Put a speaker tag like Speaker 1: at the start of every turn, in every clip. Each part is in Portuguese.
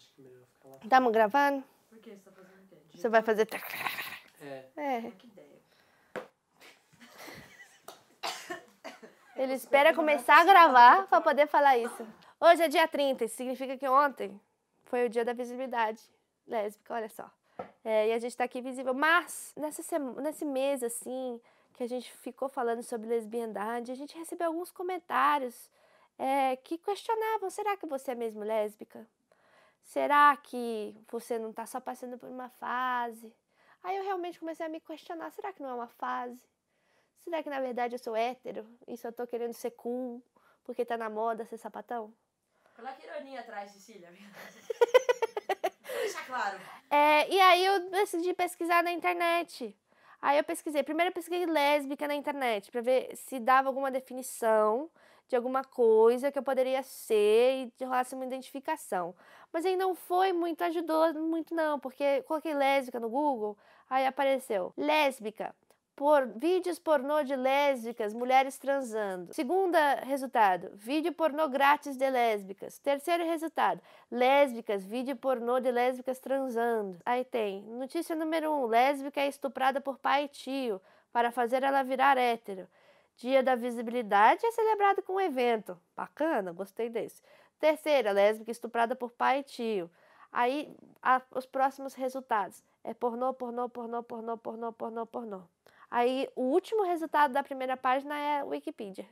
Speaker 1: acho que é melhor ficar lá. Estamos tá gravando? Por que você tá fazendo o quê? Você vai fazer. É. É. Que ideia. Ele espera começar a gravar para poder falar isso. Hoje é dia 30, isso significa que ontem foi o dia da visibilidade lésbica, olha só. É, e a gente está aqui visível. Mas, nessa semana, nesse mês, assim, que a gente ficou falando sobre lesbiandade, a gente recebeu alguns comentários é, que questionavam: será que você é mesmo lésbica? Será que você não está só passando por uma fase? Aí eu realmente comecei a me questionar: será que não é uma fase? Será que na verdade eu sou hétero e só estou querendo ser cool porque está na moda ser sapatão? Coloca ironia atrás, Cecília. Deixa claro. É, e aí eu decidi pesquisar na internet. Aí eu pesquisei. Primeiro eu pesquisei lésbica na internet para ver se dava alguma definição de alguma coisa que eu poderia ser e de rolasse uma identificação. Mas aí não foi muito, ajudou muito não, porque coloquei lésbica no Google, aí apareceu lésbica. Por, vídeos pornô de lésbicas, mulheres transando. Segunda resultado, vídeo pornô grátis de lésbicas. Terceiro resultado, lésbicas, vídeo pornô de lésbicas transando. Aí tem, notícia número um, lésbica é estuprada por pai e tio para fazer ela virar hétero. Dia da visibilidade é celebrado com um evento. Bacana, gostei desse. Terceira, lésbica estuprada por pai e tio. Aí, a, os próximos resultados. É pornô, pornô, pornô, pornô, pornô, pornô, pornô. Aí, o último resultado da primeira página é Wikipedia,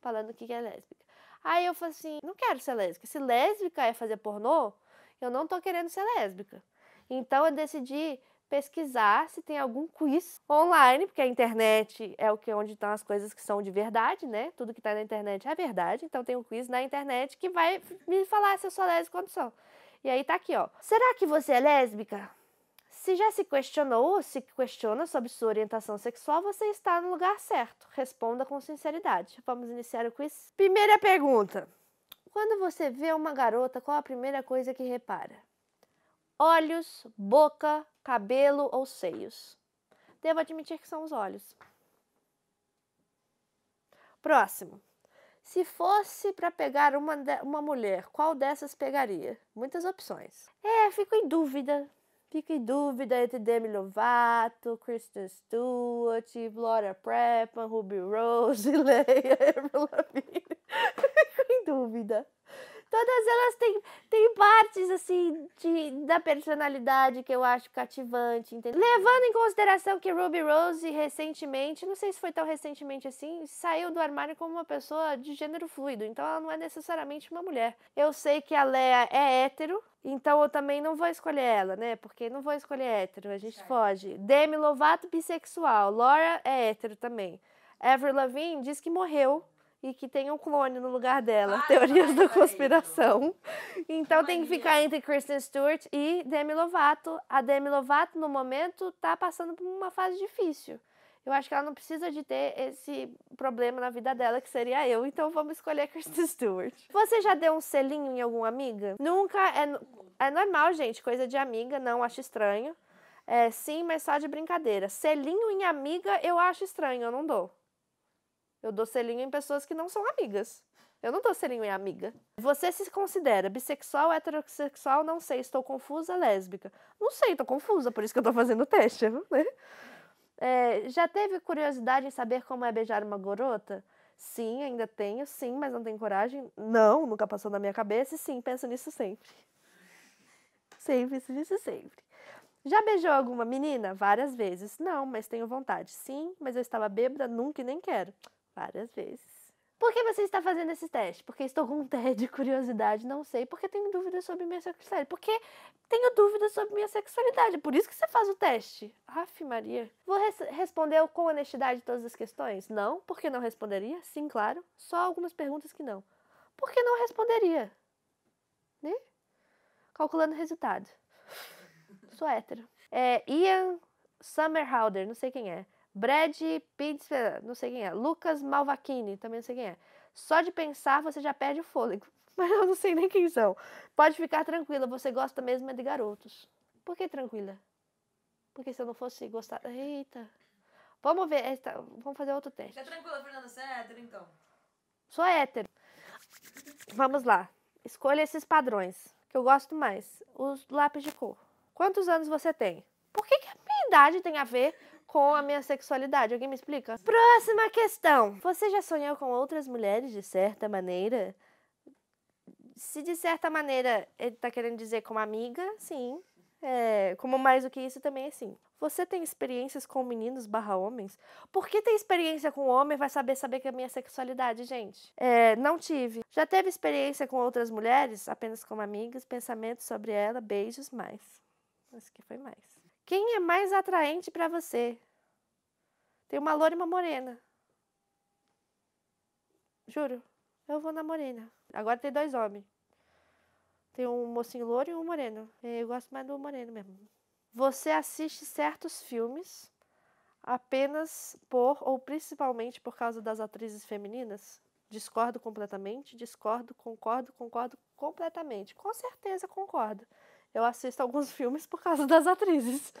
Speaker 1: falando o que é lésbica. Aí eu falei assim, não quero ser lésbica. Se lésbica é fazer pornô, eu não tô querendo ser lésbica. Então eu decidi pesquisar se tem algum quiz online, porque a internet é o que onde estão as coisas que são de verdade, né? Tudo que está na internet é verdade, então tem um quiz na internet que vai me falar se eu sou lésbica ou não sou. E aí tá aqui, ó. Será que você é lésbica? Se já se questionou ou se questiona sobre sua orientação sexual, você está no lugar certo. Responda com sinceridade. Vamos iniciar o quiz. Primeira pergunta. Quando você vê uma garota, qual a primeira coisa que repara? olhos, boca, cabelo ou seios? Devo admitir que são os olhos. Próximo. Se fosse para pegar uma, uma mulher, qual dessas pegaria? Muitas opções. É, fico em dúvida. Fico em dúvida entre Demi Lovato, Kristen Stewart, Gloria Prepon, Ruby Rose, Leia, fico em dúvida. Todas elas têm, têm partes, assim, de, da personalidade que eu acho cativante, entendeu? Levando em consideração que Ruby Rose recentemente, não sei se foi tão recentemente assim, saiu do armário como uma pessoa de gênero fluido, então ela não é necessariamente uma mulher. Eu sei que a Lea é hétero, então eu também não vou escolher ela, né? Porque não vou escolher hétero, a gente certo. foge. Demi Lovato, bissexual. Laura é hétero também. Avril Lavigne diz que morreu e que tem um clone no lugar dela. Ai, ah, teorias da é, conspiração. então tem que ficar entre Kristen Stewart e Demi Lovato. A Demi Lovato, no momento, tá passando por uma fase difícil. Eu acho que ela não precisa de ter esse problema na vida dela, que seria eu. Então vamos escolher a Kristen Stewart. Você já deu um selinho em alguma amiga? Nunca. É, é normal, gente. Coisa de amiga, não acho estranho. É, sim, mas só de brincadeira. Selinho em amiga eu acho estranho, eu não dou. Eu dou selinho em pessoas que não são amigas. Eu não dou selinho em amiga. Você se considera bissexual, heterossexual, não sei, estou confusa, lésbica. Não sei, estou confusa, por isso que eu fazendo o teste, né? É, já teve curiosidade em saber como é beijar uma gorota? Sim, ainda tenho, sim, mas não tenho coragem. Não, nunca passou na minha cabeça, e sim, penso nisso sempre. Sempre, penso sempre. Já beijou alguma menina? Várias vezes. Não, mas tenho vontade. Sim, mas eu estava bêbada, nunca e nem quero várias vezes. Por que você está fazendo esses testes? Porque estou com tédio, curiosidade, não sei. Porque tenho dúvidas sobre minha sexualidade. Porque tenho dúvidas sobre minha sexualidade. Por isso que você faz o teste. Aff, Maria. Vou res responder com honestidade todas as questões? Não. Por que não responderia? Sim, claro. Só algumas perguntas que não. Por que não responderia? Né? Calculando o resultado. Sou hétero. É Ian Summerhalder, não sei quem é. Brad Pitts, não sei quem é. Lucas Malvaquini, também não sei quem é. Só de pensar você já perde o fôlego. Mas eu não sei nem quem são. Pode ficar tranquila, você gosta mesmo é de garotos. Por que tranquila? Porque se eu não fosse gostar. Eita. Vamos ver, esta... vamos fazer outro teste. Tá tranquila, Fernanda, você é hétero então. Sou hétero. Vamos lá. Escolha esses padrões que eu gosto mais. Os lápis de cor. Quantos anos você tem? Por que, que a minha idade tem a ver com a minha sexualidade. Alguém me explica? Próxima questão. Você já sonhou com outras mulheres de certa maneira? Se de certa maneira ele tá querendo dizer como amiga, sim. É, como mais do que isso também é sim. Você tem experiências com meninos barra homens? Por que tem experiência com homem vai saber saber que é a minha sexualidade, gente? É, não tive. Já teve experiência com outras mulheres? Apenas como amigas, pensamentos sobre ela, beijos, mais. Acho que foi mais. Quem é mais atraente para você? Tem uma loura e uma morena. Juro, eu vou na morena. Agora tem dois homens. Tem um mocinho louro e um moreno. Eu gosto mais do moreno mesmo. Você assiste certos filmes apenas por ou principalmente por causa das atrizes femininas? Discordo completamente, discordo, concordo, concordo completamente. Com certeza concordo eu assisto alguns filmes por causa das atrizes.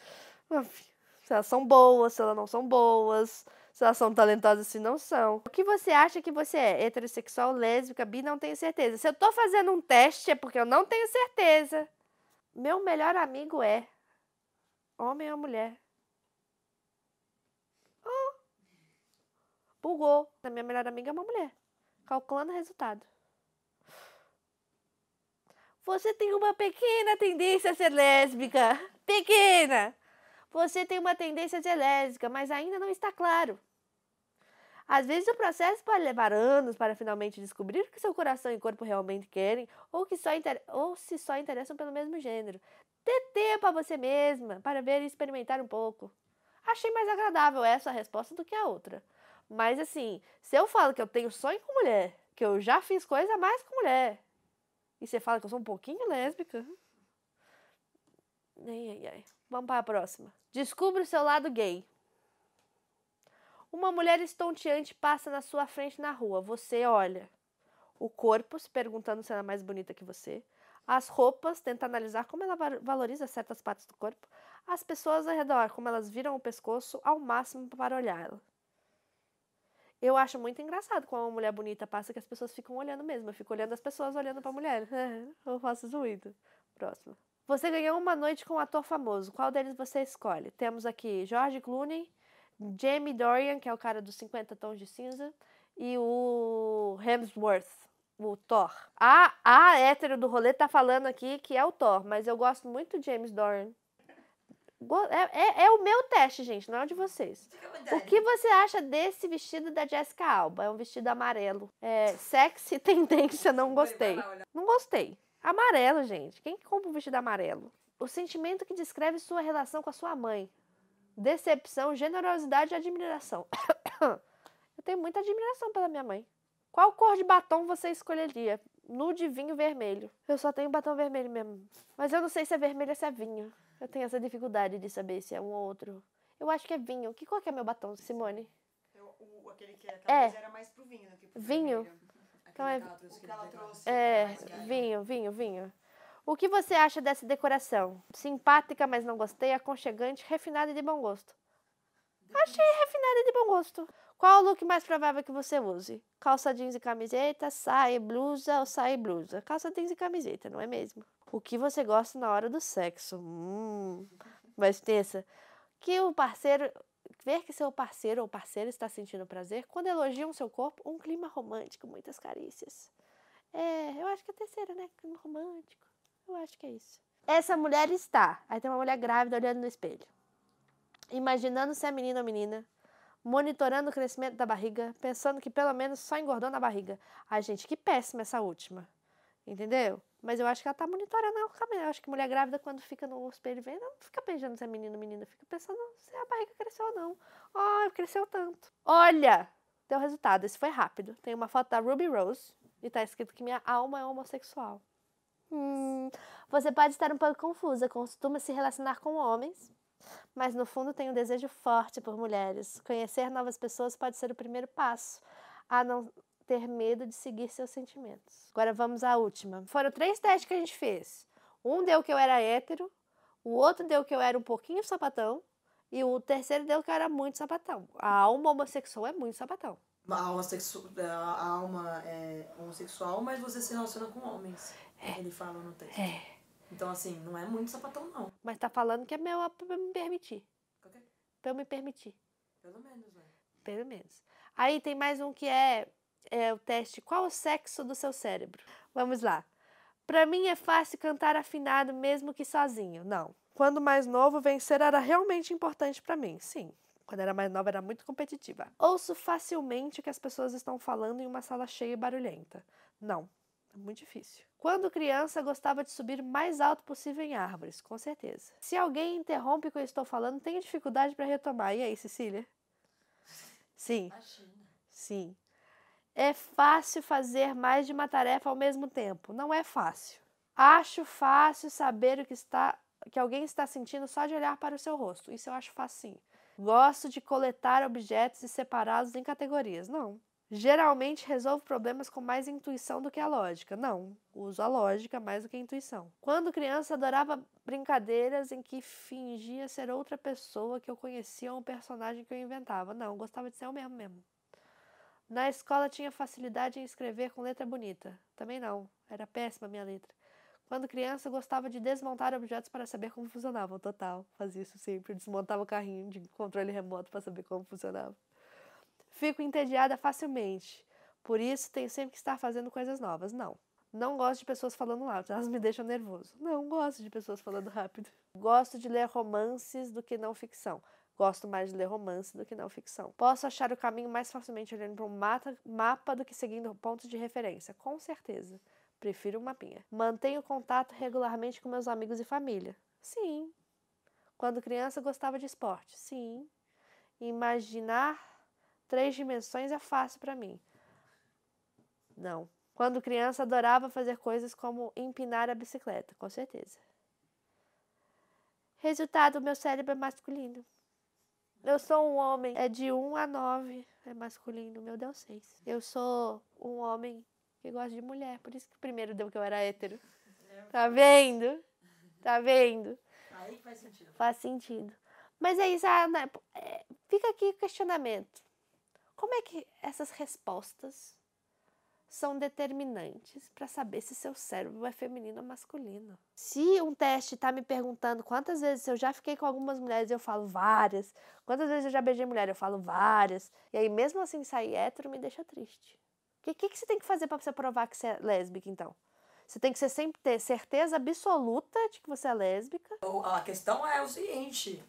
Speaker 1: Se elas são boas, se elas não são boas, se elas são talentosas, se não são. O que você acha que você é? Heterossexual, lésbica, bi? Não tenho certeza. Se eu tô fazendo um teste é porque eu não tenho certeza. Meu melhor amigo é homem ou mulher? Oh. Bugou. A minha melhor amiga é uma mulher. Calculando o resultado. Você tem uma pequena tendência a ser lésbica. Pequena! Você tem uma tendência a ser lésbica, mas ainda não está claro. Às vezes o processo pode levar anos para finalmente descobrir o que seu coração e corpo realmente querem ou, que só ou se só interessam pelo mesmo gênero. Dê tempo a você mesma para ver e experimentar um pouco. Achei mais agradável essa resposta do que a outra. Mas assim, se eu falo que eu tenho sonho com mulher, que eu já fiz coisa mais com mulher, e você fala que eu sou um pouquinho lésbica? Ai, ai, ai. Vamos para a próxima. Descubra o seu lado gay. Uma mulher estonteante passa na sua frente na rua. Você olha. O corpo, se perguntando se ela é mais bonita que você. As roupas, tenta analisar como ela valoriza certas partes do corpo. As pessoas ao redor, como elas viram o pescoço ao máximo para olhá-la. Eu acho muito engraçado quando uma mulher bonita passa que as pessoas ficam olhando mesmo. Eu fico olhando as pessoas olhando pra mulher. eu faço zoido. Próximo. Você ganhou uma noite com um ator famoso. Qual deles você escolhe? Temos aqui George Clooney, Jamie Dorian, que é o cara dos 50 tons de cinza, e o Hemsworth, o Thor. A, a hétero do rolê tá falando aqui que é o Thor, mas eu gosto muito de James Dorian. É, é, é, o meu teste, gente, não é o de vocês. O que você acha desse vestido da Jessica Alba? É um vestido amarelo. É, sexy tendência, não gostei. Não gostei. Amarelo, gente. Quem compra um vestido amarelo? O sentimento que descreve sua relação com a sua mãe. Decepção, generosidade e admiração. Eu tenho muita admiração pela minha mãe. Qual cor de batom você escolheria? Nude, vinho, vermelho. Eu só tenho batom vermelho mesmo. Mas eu não sei se é vermelho ou se é vinho. Eu tenho essa dificuldade de saber se é um ou outro. Eu acho que é vinho. Que cor que é meu batom, Simone? Eu, é o, aquele que é. era mais pro vinho, né? Pro vinho? Então é, que ela é trouxe. É, né, vinho, vinho, vinho. O que você acha dessa decoração? Simpática, mas não gostei, aconchegante, refinada e de bom gosto. Achei refinada e de bom gosto. Qual o look mais provável que você use? Calça jeans e camiseta, saia e blusa ou saia e blusa? Calça jeans e camiseta, não é mesmo? O que você gosta na hora do sexo? Hum. Mas pensa que o parceiro ver que seu parceiro ou parceira está sentindo prazer quando elogiam seu corpo, um clima romântico, muitas carícias. É, eu acho que é a terceira, né? Clima romântico. Eu acho que é isso. Essa mulher está. Aí tem uma mulher grávida olhando no espelho. Imaginando se é menino ou menina. Monitorando o crescimento da barriga. Pensando que pelo menos só engordou na barriga. Ai, gente, que péssima essa última. Entendeu? Mas eu acho que ela tá monitorando o cabelo. Eu acho que mulher grávida, quando fica no espelho vendo, não fica beijando se é menino ou menina. Fica pensando se a barriga cresceu ou não. Oh, cresceu tanto. Olha! Deu resultado. Esse foi rápido. Tem uma foto da Ruby Rose e tá escrito que minha alma é homossexual. Hum, você pode estar um pouco confusa. Costuma se relacionar com homens, mas no fundo tem um desejo forte por mulheres. Conhecer novas pessoas pode ser o primeiro passo. A não, ter medo de seguir seus sentimentos. Agora vamos à última. Foram três testes que a gente fez. Um deu que eu era hétero, o outro deu que eu era um pouquinho sapatão, e o terceiro deu que eu era muito sapatão. A alma homossexual é muito sapatão. A alma, sexu... a alma é homossexual, mas você se relaciona com homens. É. Ele fala no texto. É. Então, assim, não é muito sapatão, não. Mas tá falando que é meu pra me permitir. Okay. Pra eu me permitir. Pelo menos, né? Pelo menos. Aí tem mais um que é é o teste qual o sexo do seu cérebro. Vamos lá. Para mim é fácil cantar afinado mesmo que sozinho. Não. Quando mais novo, vencer era realmente importante para mim. Sim. Quando era mais nova, era muito competitiva. Ouço facilmente o que as pessoas estão falando em uma sala cheia e barulhenta. Não. É muito difícil. Quando criança, gostava de subir mais alto possível em árvores, com certeza. Se alguém interrompe o que eu estou falando, tenho dificuldade para retomar. E aí, Cecília? Sim. Imagina. Sim é fácil fazer mais de uma tarefa ao mesmo tempo. Não é fácil. Acho fácil saber o que está que alguém está sentindo só de olhar para o seu rosto. Isso eu acho facinho. Gosto de coletar objetos e separá-los em categorias. Não. Geralmente resolvo problemas com mais intuição do que a lógica. Não, uso a lógica mais do que a intuição. Quando criança, adorava brincadeiras em que fingia ser outra pessoa que eu conhecia ou um personagem que eu inventava. Não, gostava de ser eu mesmo mesmo. Na escola tinha facilidade em escrever com letra bonita. Também não, era péssima a minha letra. Quando criança, gostava de desmontar objetos para saber como funcionavam. Total, fazia isso sempre. Desmontava o carrinho de controle remoto para saber como funcionava. Fico entediada facilmente. Por isso, tenho sempre que estar fazendo coisas novas. Não. Não gosto de pessoas falando alto, elas me deixam nervoso. Não gosto de pessoas falando rápido. Gosto de ler romances do que não ficção. Gosto mais de ler romance do que não ficção. Posso achar o caminho mais facilmente olhando para um mapa do que seguindo pontos de referência, com certeza. Prefiro um mapinha. Mantenho contato regularmente com meus amigos e família. Sim. Quando criança gostava de esporte. Sim. Imaginar três dimensões é fácil para mim. Não. Quando criança adorava fazer coisas como empinar a bicicleta, com certeza. Resultado, meu cérebro é masculino. Eu sou um homem, é de 1 a 9, é masculino, meu Deus, 6. Eu sou um homem que gosta de mulher, por isso que primeiro deu que eu era hétero. Tá vendo? Tá vendo? Aí faz sentido. Faz sentido. Mas é isso, ah, né, é, fica aqui o questionamento. Como é que essas respostas são determinantes para saber se seu cérebro é feminino ou masculino. Se um teste está me perguntando quantas vezes eu já fiquei com algumas mulheres, eu falo várias. Quantas vezes eu já beijei mulher, eu falo várias. E aí, mesmo assim, sair hétero me deixa triste. O que, que, que você tem que fazer para você provar que você é lésbica, então? Você tem que sempre ter certeza absoluta de que você é lésbica. A questão é o seguinte: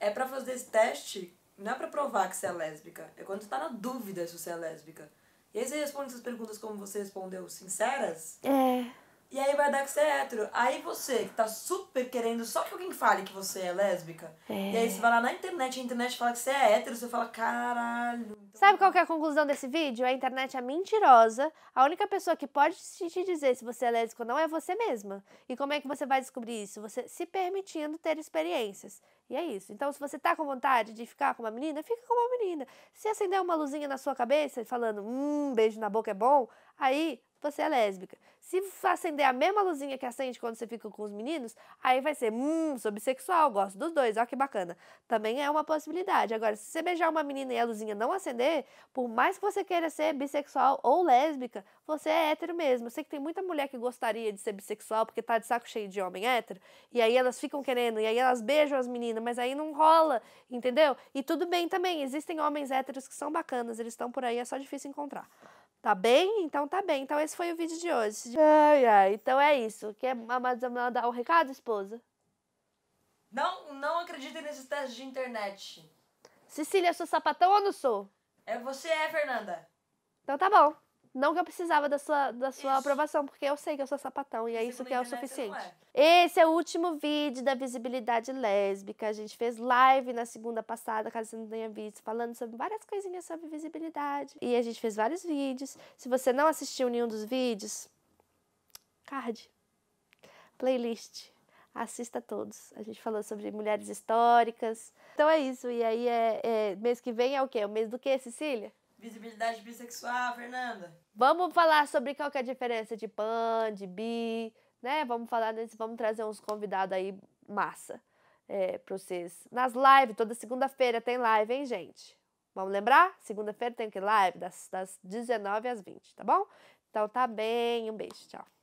Speaker 1: é para fazer esse teste, não é para provar que você é lésbica. É quando você está na dúvida se você é lésbica. E aí você responde essas perguntas como você respondeu, sinceras? É. E aí vai dar que você é hétero. Aí você, que tá super querendo só que alguém fale que você é lésbica. É. E aí você vai lá na internet, a internet fala que você é hétero, você fala, caralho. Então... Sabe qual que é a conclusão desse vídeo? A internet é mentirosa. A única pessoa que pode te dizer se você é lésbico ou não é você mesma. E como é que você vai descobrir isso? Você se permitindo ter experiências. E é isso. Então, se você tá com vontade de ficar com uma menina, fica com uma menina. Se acender uma luzinha na sua cabeça falando, hum, beijo na boca é bom, aí você é lésbica. Se acender a mesma luzinha que acende quando você fica com os meninos, aí vai ser, hum, sou bissexual, gosto dos dois, olha que bacana. Também é uma possibilidade. Agora, se você beijar uma menina e a luzinha não acender, por mais que você queira ser bissexual ou lésbica, você é hétero mesmo. Eu sei que tem muita mulher que gostaria de ser bissexual porque tá de saco cheio de homem hétero, e aí elas ficam querendo, e aí elas beijam as meninas, mas aí não rola, entendeu? E tudo bem também, existem homens héteros que são bacanas, eles estão por aí, é só difícil encontrar. Tá bem? Então tá bem. Então esse foi o vídeo de hoje. Ai, ai, então é isso. Quer mandar um recado, esposa? Não, não acreditem nesses testes de internet. Cecília, sou sapatão ou não sou? É você é, Fernanda. Então tá bom. Não que eu precisava da sua, da sua aprovação, porque eu sei que eu sou sapatão e é isso que é o é suficiente. É. Esse é o último vídeo da visibilidade lésbica. A gente fez live na segunda passada, caso você não tenha visto, falando sobre várias coisinhas sobre visibilidade. E a gente fez vários vídeos. Se você não assistiu nenhum dos vídeos, card, playlist, assista todos. A gente falou sobre mulheres históricas. Então é isso. E aí é, é mês que vem é o quê? É o mês do quê, Cecília? visibilidade bissexual, Fernanda? Vamos falar sobre qual que é a diferença de pan, de bi, né? Vamos falar nesse, vamos trazer uns convidados aí massa é, para vocês. Nas lives, toda segunda-feira tem live, hein, gente? Vamos lembrar? Segunda-feira tem que live das, das 19 às 20, tá bom? Então tá bem, um beijo, tchau.